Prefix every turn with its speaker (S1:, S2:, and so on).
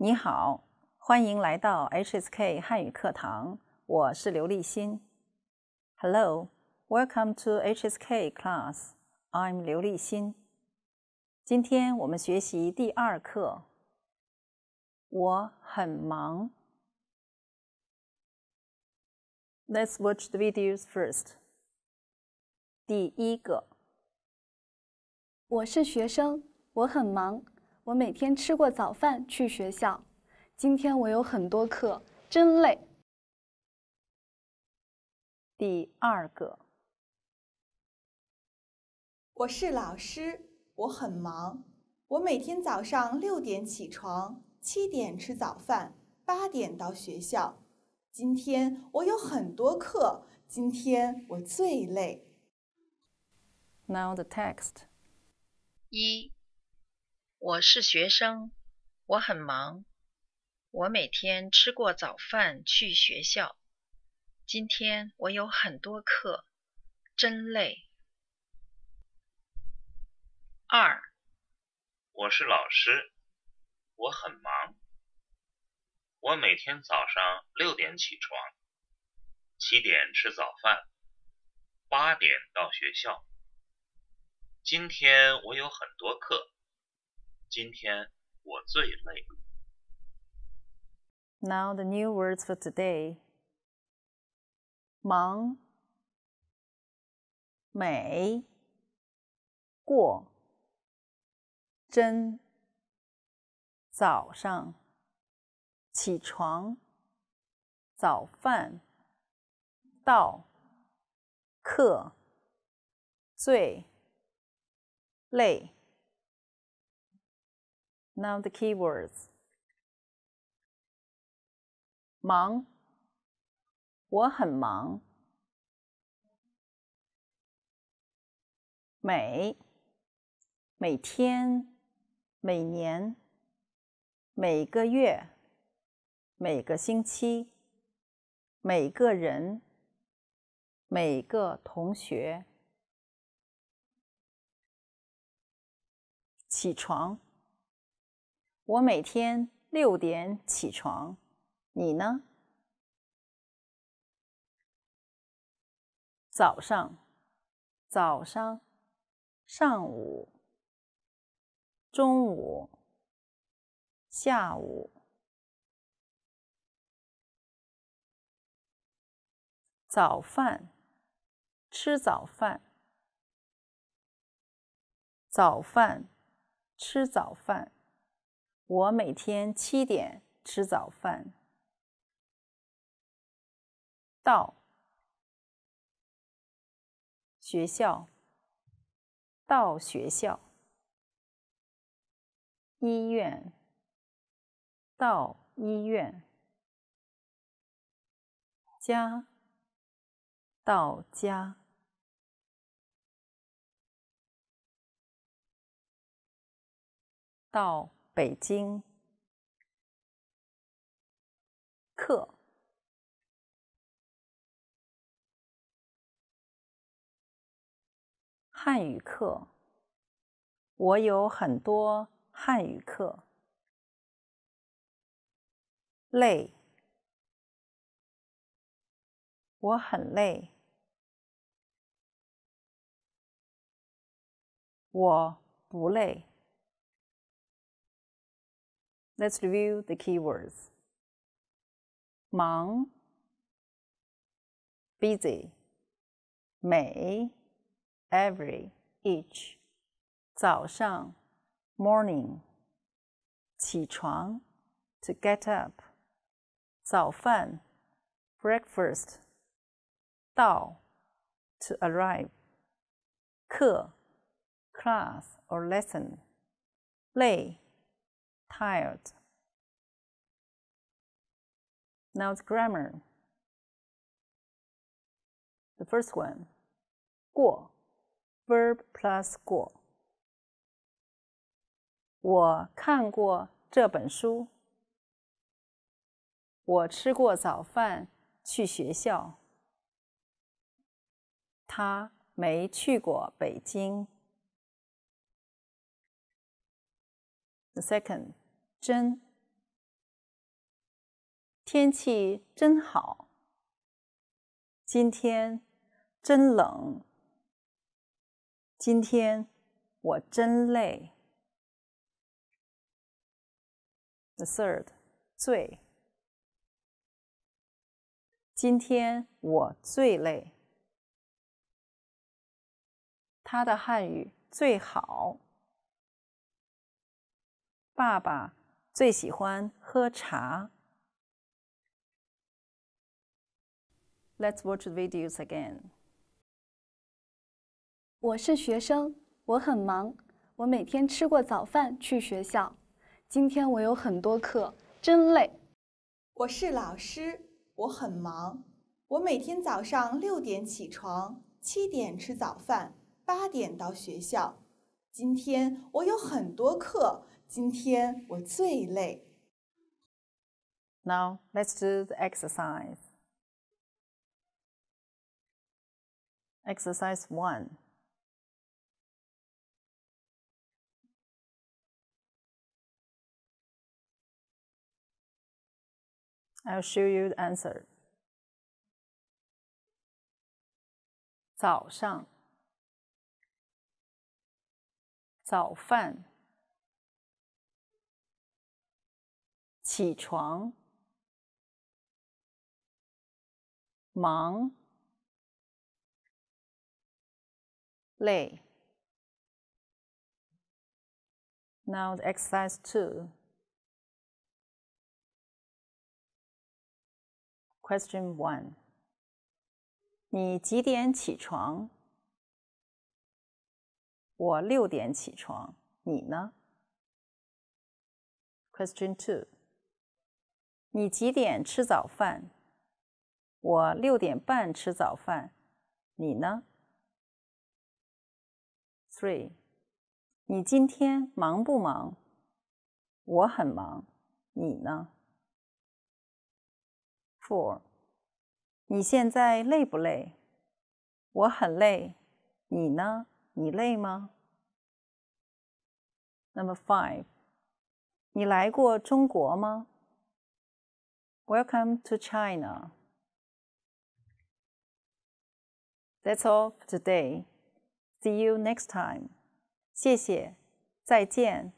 S1: 你好，欢迎来到 HSK 汉语课堂，我是刘立新。Hello, welcome to HSK class. I'm 刘立新。今天我们学习第二课。我很忙。Let's watch the videos first. 第一个，我是学生，我很忙。我每天吃过早饭去学校。今天我有很多课，真累。第二个，我是老师，我很忙。我每天早上六点起床，七点吃早饭，八点到学校。今天我有很多课，今天我最累。Now the text 一。我是学生，我很忙。我每天吃过早饭去学校。今天我有很多课，真累。二，我是老师，我很忙。我每天早上六点起床，七点吃早饭，八点到学校。今天我有很多课。今天我最累。Now the new words for today: 忙、美、过、真。早上起床，早饭到课，最累。Now the keywords。忙，我很忙。每，每天，每年，每个月，每个星期，每个人，每个同学，起床。我每天六点起床，你呢？早上，早上，上午，中午，下午，早饭，吃早饭，早饭，吃早饭。我每天七点吃早饭，到学校，到学校，医院，到医院，家，到家，到。北京课汉语课，我有很多汉语课。累，我很累。我不累。Let's review the keywords. 忙 busy 每 every each 早上 morning 起床 to get up 早饭 breakfast 到 to arrive 课 class or lesson 累 tired. Now it's grammar. The first one, 过 verb plus 过.我看过这本书。我吃过早饭去学校。他没去过北京。The second，真。天气真好。今天真冷。今天我真累。The third，最。今天我最累。他的汉语最好。爸爸最喜欢喝茶。Let's watch the videos again。我是学生，我很忙，我每天吃过早饭去学校。今天我有很多课，真累。我是老师，我很忙，我每天早上六点起床，七点吃早饭，八点到学校。今天我有很多课。今天我最累。Now let's do the exercise. Exercise 1. I'll show you the answer. 早上，早饭。起床，忙，累。Now the exercise two. Question one: 你几点起床？我六点起床，你呢？Question two. 你几点吃早饭？我六点半吃早饭，你呢？Three，你今天忙不忙？我很忙，你呢？Four，你现在累不累？我很累，你呢？你累吗？Number five，你来过中国吗？Welcome to China. That's all for today. See you next time. 谢谢，再见。